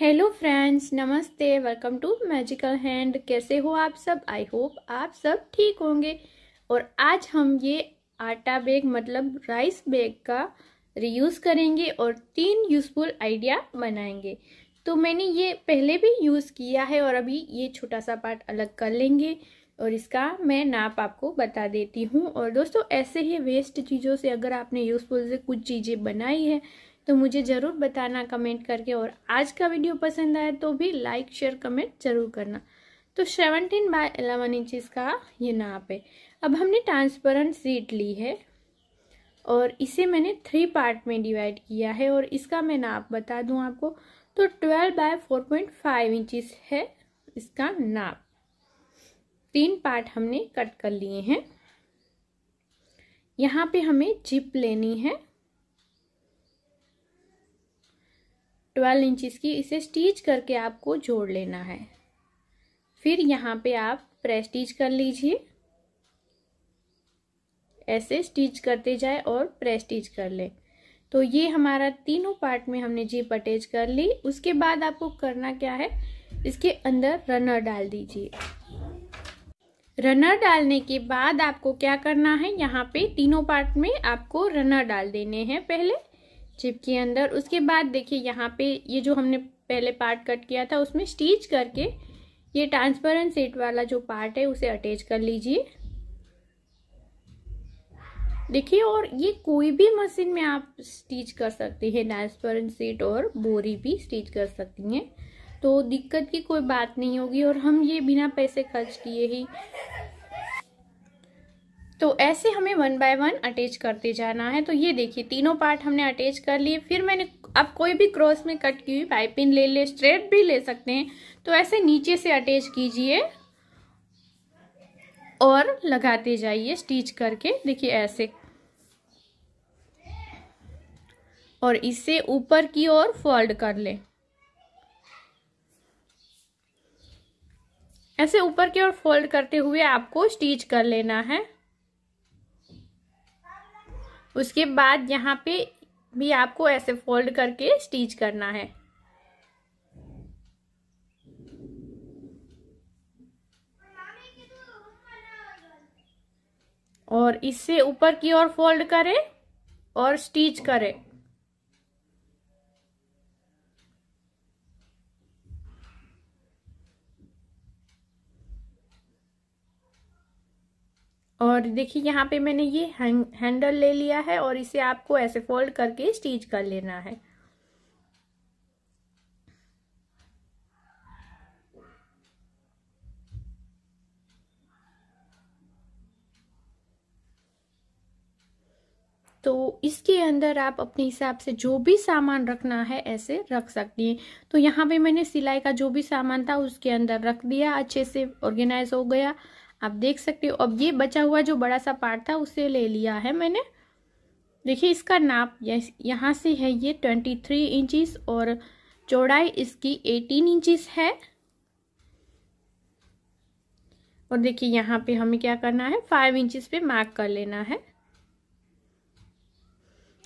hello friends नमस्ते welcome to magical hand कैसे हो आप सब आई होप आप सब ठीक होंगे और आज हम ये आटा बैग मतलब राइस बैग का रीयूज़ करेंगे और तीन यूज़फुल आइडिया बनाएंगे तो मैंने ये पहले भी यूज़ किया है और अभी ये छोटा सा पार्ट अलग कर लेंगे और इसका मैं नाप आपको बता देती हूँ और दोस्तों ऐसे ही वेस्ट चीज़ों से अगर आपने यूज़फुल से कुछ चीज़ें बनाई है तो मुझे ज़रूर बताना कमेंट करके और आज का वीडियो पसंद आया तो भी लाइक शेयर कमेंट ज़रूर करना तो सेवनटीन बाय एलेवन इंचिस का ये नाप है अब हमने ट्रांसपेरेंट सीट ली है और इसे मैंने थ्री पार्ट में डिवाइड किया है और इसका मैं नाप बता दूं आपको तो twelve by four point five inches है इसका नाप तीन पार्ट हमने कट कर लिए हैं यहाँ पे हमें जिप लेनी है ट्वेल्व इंचज़ की इसे स्टिच करके आपको जोड़ लेना है फिर यहाँ पे आप प्रेस स्टिच कर लीजिए ऐसे स्टिच करते जाए और प्रेस स्टिच कर ले तो ये हमारा तीनों पार्ट में हमने जीप अटैच कर ली उसके बाद आपको करना क्या है इसके अंदर रनर डाल दीजिए रनर डालने के बाद आपको क्या करना है यहाँ पे तीनों पार्ट में आपको रनर डाल देने हैं पहले चिप के अंदर उसके बाद देखिए यहाँ पे ये जो हमने पहले पार्ट कट किया था उसमें स्टिच करके ये ट्रांसपेरेंट सेट वाला जो पार्ट है उसे अटैच कर लीजिए देखिए और ये कोई भी मशीन में आप स्टिच कर सकते हैं ट्रांसपेरेंट सेट और बोरी भी स्टिच कर सकती हैं तो दिक्कत की कोई बात नहीं होगी और हम ये बिना पैसे खर्च किए ही तो ऐसे हमें वन बाय वन अटैच करते जाना है तो ये देखिए तीनों पार्ट हमने अटैच कर लिए फिर मैंने आप कोई भी क्रॉस में कट की हुई पाइपिंग ले ले स्ट्रेट भी ले सकते हैं तो ऐसे नीचे से अटैच कीजिए और लगाते जाइए स्टिच करके देखिए ऐसे और इसे ऊपर की ओर फोल्ड कर ले ऐसे ऊपर की ओर फोल्ड करते हुए आपको स्टिच कर लेना है उसके बाद यहाँ पे भी आपको ऐसे फोल्ड करके स्टिच करना है और इससे ऊपर की ओर फोल्ड करें और स्टिच करें और देखिए यहाँ पे मैंने ये हैंडल ले लिया है और इसे आपको ऐसे फोल्ड करके स्टिच कर लेना है तो इसके अंदर आप अपने हिसाब से जो भी सामान रखना है ऐसे रख सकती हैं तो यहाँ पे मैंने सिलाई का जो भी सामान था उसके अंदर रख दिया अच्छे से ऑर्गेनाइज हो गया आप देख सकते हो अब ये बचा हुआ जो बड़ा सा पार्ट था उसे ले लिया है मैंने देखिए इसका नाप यहाँ से है ये ट्वेंटी थ्री इंचिस और चौड़ाई इसकी एटीन इंचिस है और देखिए यहाँ पे हमें क्या करना है फाइव इंचिस पे मार्क कर लेना है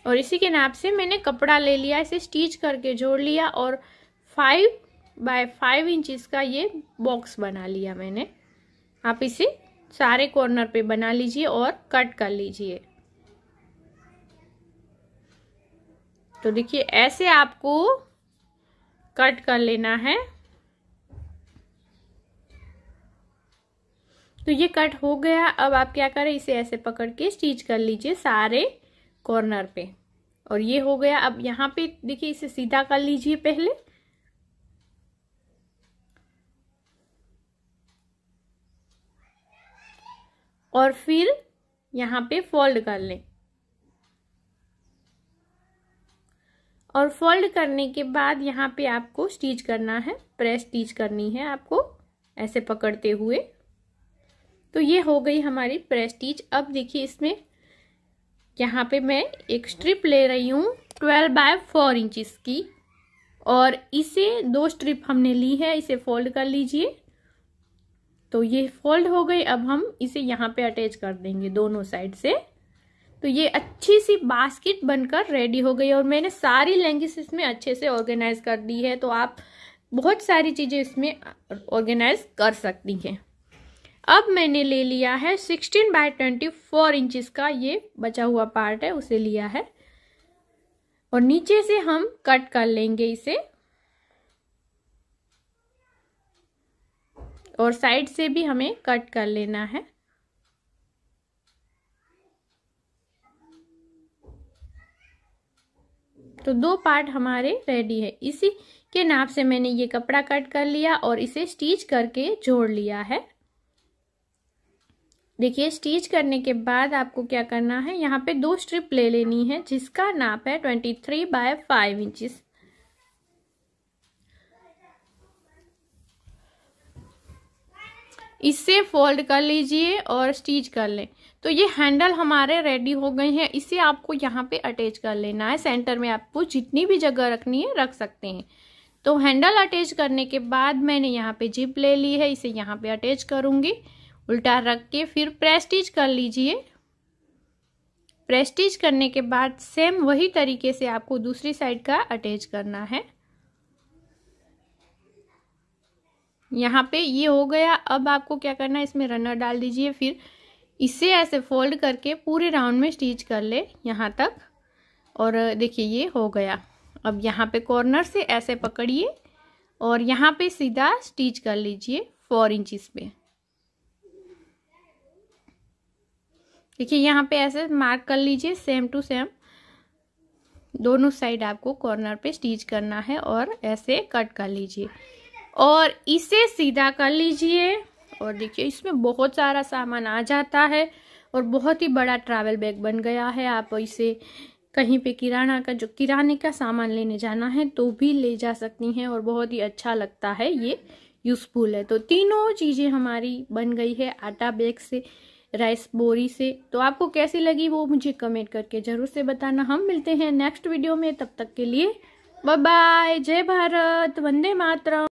और इसी के नाप से मैंने कपड़ा ले लिया इसे स्टिच करके जोड़ लिया और फाइव बाय फाइव इंचिस का ये बॉक्स बना लिया मैंने आप इसे सारे कॉर्नर पे बना लीजिए और कट कर लीजिए तो देखिए ऐसे आपको कट कर लेना है तो ये कट हो गया अब आप क्या करें इसे ऐसे पकड़ के स्टिच कर लीजिए सारे कॉर्नर पे और ये हो गया अब यहाँ पे देखिए इसे सीधा कर लीजिए पहले और फिर यहाँ पे फोल्ड कर लें और फोल्ड करने के बाद यहाँ पे आपको स्टिच करना है प्रेस स्टिच करनी है आपको ऐसे पकड़ते हुए तो ये हो गई हमारी प्रेस स्टिच अब देखिए इसमें यहाँ पे मैं एक स्ट्रिप ले रही हूँ ट्वेल्व बाय फोर इंचिस की और इसे दो स्ट्रिप हमने ली है इसे फोल्ड कर लीजिए तो ये फोल्ड हो गई अब हम इसे यहाँ पे अटैच कर देंगे दोनों साइड से तो ये अच्छी सी बास्केट बनकर रेडी हो गई और मैंने सारी लेंगिस इसमें अच्छे से ऑर्गेनाइज कर दी है तो आप बहुत सारी चीज़ें इसमें ऑर्गेनाइज कर सकती हैं अब मैंने ले लिया है sixteen by twenty four inches का ये बचा हुआ पार्ट है उसे लिया है और नीचे से हम कट कर लेंगे इसे और साइड से भी हमें कट कर लेना है तो दो पार्ट हमारे रेडी है इसी के नाप से मैंने ये कपड़ा कट कर लिया और इसे स्टिच करके जोड़ लिया है देखिए स्टिच करने के बाद आपको क्या करना है यहाँ पे दो स्ट्रिप ले लेनी है जिसका नाप है twenty three by five inches इसे फोल्ड कर लीजिए और स्टिच कर लें तो ये हैंडल हमारे रेडी हो गए हैं इसे आपको यहाँ पे अटैच कर लेना है सेंटर में आपको जितनी भी जगह रखनी है रख सकते हैं तो हैंडल अटैच करने के बाद मैंने यहाँ पे जिप ले ली है इसे यहाँ पे अटैच करूँगी उल्टा रख के फिर प्रेस्टिच कर लीजिए प्रेस्टिच करने के बाद सेम वही तरीके से आपको दूसरी साइड का अटैच करना है यहाँ पे ये हो गया अब आपको क्या करना है इसमें रनर डाल दीजिए फिर इसे ऐसे फोल्ड करके पूरे राउंड में स्टिच कर ले यहाँ तक और देखिए ये हो गया अब यहाँ पे कॉर्नर से ऐसे पकड़िए और यहाँ पे सीधा स्टिच कर लीजिए फोर इंचिस पे देखिए यहाँ पे ऐसे मार्क कर लीजिए सेम टू सेम दोनों साइड आपको कॉर्नर पे स्टिच करना है और ऐसे कट कर लीजिए और इसे सीधा कर लीजिए और देखिए इसमें बहुत सारा सामान आ जाता है और बहुत ही बड़ा ट्रैवल बैग बन गया है आप इसे कहीं पे किराना का जो किराने का सामान लेने जाना है तो भी ले जा सकती हैं और बहुत ही अच्छा लगता है ये यूज़फुल है तो तीनों चीज़ें हमारी बन गई है आटा बैग से राइस बोरी से तो आपको कैसी लगी वो मुझे कमेंट करके ज़रूर से बताना हम मिलते हैं नेक्स्ट वीडियो में तब तक के लिए बाय जय भारत वंदे मातरम